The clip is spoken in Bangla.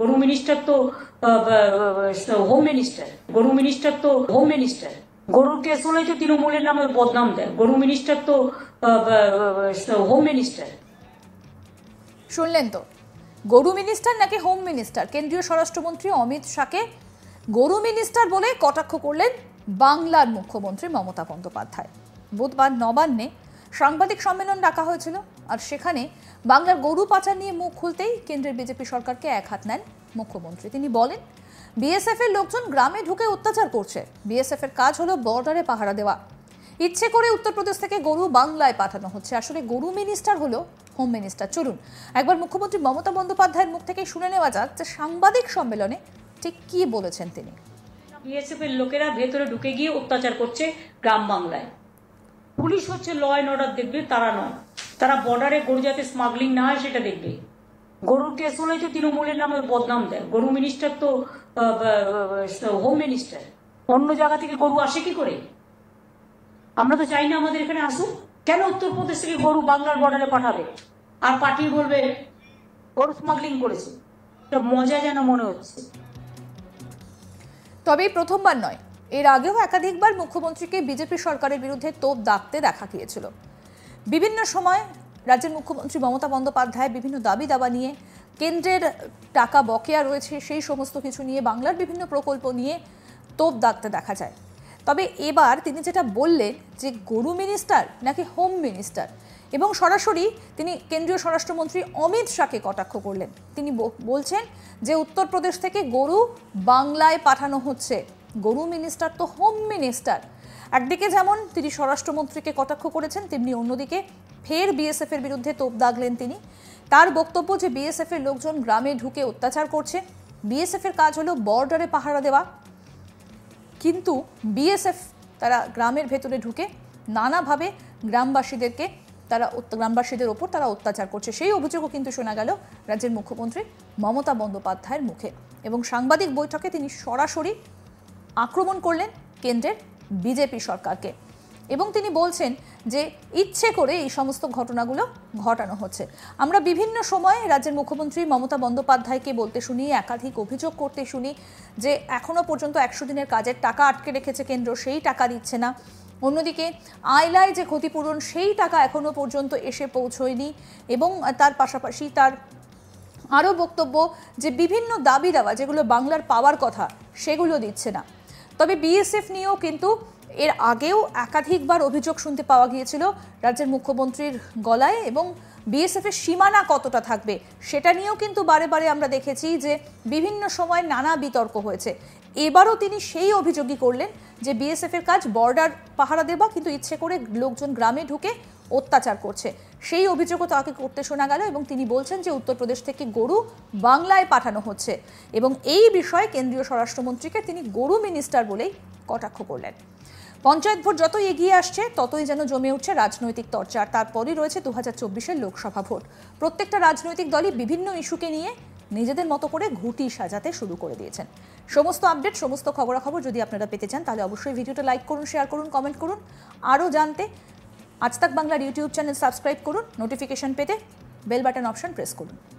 গরু মিনিস্টার তো হোম মিনিস্টার গরু মিনিস্টার তো হোম মিনিস্টার গরুর কেস হলে তো তৃণমূলের নামে বদনাম দেয় গরু মিনিস্টার তো হোম মিনিস্টার শুনলেন তো গরু মিনিস্টার নাকি হোম মিনিস্টার কেন্দ্রীয় স্বরাষ্ট্রমন্ত্রী অমিত শাহকে গরু মিনিস্টার বলে কটাক্ষ করলেন বাংলার মুখ্যমন্ত্রী মমতা বন্দ্যোপাধ্যায় বুধবার নবান্নে সাংবাদিক সম্মেলন ডাকা হয়েছিল আর সেখানে বাংলার গরু পাচার নিয়ে মুখ খুলতেই কেন্দ্রের বিজেপি সরকারকে এক হাত নেন মুখ্যমন্ত্রী তিনি বলেন বিএসএফ এর লোকজন গ্রামে ঢুকে অত্যাচার করছে বিএসএফ এর কাজ হলো বর্ডারে পাহারা দেওয়া ইচ্ছে করে উত্তরপ্রদেশ থেকে গরু বাংলায় পাঠানো হচ্ছে আসলে গরু মিনিস্টার হলো হোম মিনিস্টার চলুন একবার মুখ্যমন্ত্রী মমতা বন্দ্যোপাধ্যায়ের মুখ থেকে শুনে নেওয়া যাক যে সাংবাদিক সম্মেলনে ঠিক কি বলেছেন তিনি বিএসএফ এর লোকেরা ভেতরে ঢুকে গিয়ে অত্যাচার করছে গ্রাম বাংলায় পুলিশ হচ্ছে ল অ্যান্ড অর্ডার দেখবে তারা নয় তারা বর্ডারে গরু যাতে স্মাগলিং না হয় সেটা দেখবে গরুর কেস হলে তো তৃণমূলের নামে বদনাম দেয় গরু মিনিস্টার তো হোম মিনিস্টার অন্য জায়গা থেকে গরু আসে কি করে আমরা তো চাই না আমাদের এখানে আসুক কেন উত্তরপ্রদেশ থেকে গরু বাংলার বর্ডারে পাঠাবে আর পাঠিয়ে বলবে গরু স্মাগলিং করেছে মজা যেন মনে হচ্ছে তবে প্রথমবার নয় এর আগেও একাধিকবার মুখ্যমন্ত্রীকে বিজেপি সরকারের বিরুদ্ধে তোপ দাগতে দেখা গিয়েছিল বিভিন্ন সময় রাজ্যের মুখ্যমন্ত্রী মমতা বন্দ্যোপাধ্যায় বিভিন্ন দাবি দাবা নিয়ে কেন্দ্রের টাকা বকেয়া রয়েছে সেই সমস্ত কিছু নিয়ে বাংলার বিভিন্ন প্রকল্প নিয়ে তোপ দাগতে দেখা যায় তবে এবার তিনি যেটা বললেন যে গরু মিনিস্টার নাকি হোম মিনিস্টার এবং সরাসরি তিনি কেন্দ্রীয় স্বরাষ্ট্রমন্ত্রী অমিত শাহকে কটাক্ষ করলেন তিনি বলছেন যে উত্তরপ্রদেশ থেকে গরু বাংলায় পাঠানো হচ্ছে গরু মিনিস্টার তো হোম মিনিস্টার একদিকে যেমন তিনি স্বরাষ্ট্রমন্ত্রীকে কটাক্ষ করেছেন তেমনি অন্যদিকে ফের বিএসএফ এর বিরুদ্ধে তোপ দাগলেন তিনি তার বক্তব্য যে বিএসএফ এর লোকজন গ্রামে ঢুকে অত্যাচার করছে বিএসএফ এর কাজ হলো বর্ডারে পাহারা দেওয়া কিন্তু বিএসএফ তারা গ্রামের ভেতরে ঢুকে নানাভাবে গ্রামবাসীদেরকে তারা গ্রামবাসীদের ওপর তারা অত্যাচার করছে সেই অভিযোগও কিন্তু শোনা গেল রাজ্যের মুখ্যমন্ত্রী মমতা বন্দ্যোপাধ্যায়ের মুখে এবং সাংবাদিক বৈঠকে তিনি সরাসরি আক্রমণ করলেন কেন্দ্রের বিজেপি সরকারকে এবং তিনি বলছেন যে ইচ্ছে করে এই সমস্ত ঘটনাগুলো ঘটানো হচ্ছে আমরা বিভিন্ন সময়ে রাজ্যের মুখ্যমন্ত্রী মমতা বন্দ্যোপাধ্যায়কে বলতে শুনি একাধিক অভিযোগ করতে শুনি যে এখনও পর্যন্ত একশো দিনের কাজের টাকা আটকে রেখেছে কেন্দ্র সেই টাকা দিচ্ছে না অন্যদিকে আয়লায় যে ক্ষতিপূরণ সেই টাকা এখনও পর্যন্ত এসে পৌঁছয়নি এবং তার পাশাপাশি তার আরও বক্তব্য যে বিভিন্ন দাবি দেওয়া যেগুলো বাংলার পাওয়ার কথা সেগুলো দিচ্ছে না তবে বিএসএফ নিয়েও কিন্তু এর আগেও একাধিকবার অভিযোগ শুনতে পাওয়া গিয়েছিল রাজ্যের মুখ্যমন্ত্রীর গলায় এবং বিএসএফের সীমানা কতটা থাকবে সেটা নিয়েও কিন্তু বারে বারে আমরা দেখেছি যে বিভিন্ন সময় নানা বিতর্ক হয়েছে এবারও তিনি সেই অভিযোগই করলেন যে বিএসএফের কাজ বর্ডার পাহারা দেওয়া কিন্তু ইচ্ছে করে লোকজন গ্রামে ঢুকে অত্যাচার করছে সেই অভিযোগও তাকে করতে শোনা গেল এবং তিনি বলছেন যে উত্তরপ্রদেশ থেকে গরু বাংলায় পাঠানো হচ্ছে এবং এই বিষয়ে কেন্দ্রীয় স্বরাষ্ট্রমন্ত্রীকে তিনি গরু মিনিস্টার বলেই কটাক্ষ করলেন পঞ্চায়েত ভোট যতই এগিয়ে আসছে ততই যেন জমে উঠছে রাজনৈতিক তর্চা আর তারপরই রয়েছে দু হাজার লোকসভা ভোট প্রত্যেকটা রাজনৈতিক দলই বিভিন্ন ইস্যুকে নিয়ে নিজেদের মতো করে ঘুটি সাজাতে শুরু করে দিয়েছেন সমস্ত আপডেট সমস্ত খবরাখবর যদি আপনারা পেতে চান তাহলে অবশ্যই ভিডিওটা লাইক করুন শেয়ার করুন কমেন্ট করুন আরও জানতে আজ তাক বাংলার ইউটিউব চ্যানেল সাবস্ক্রাইব করুন নোটিফিকেশন পেতে বেল বাটন অপশন প্রেস করুন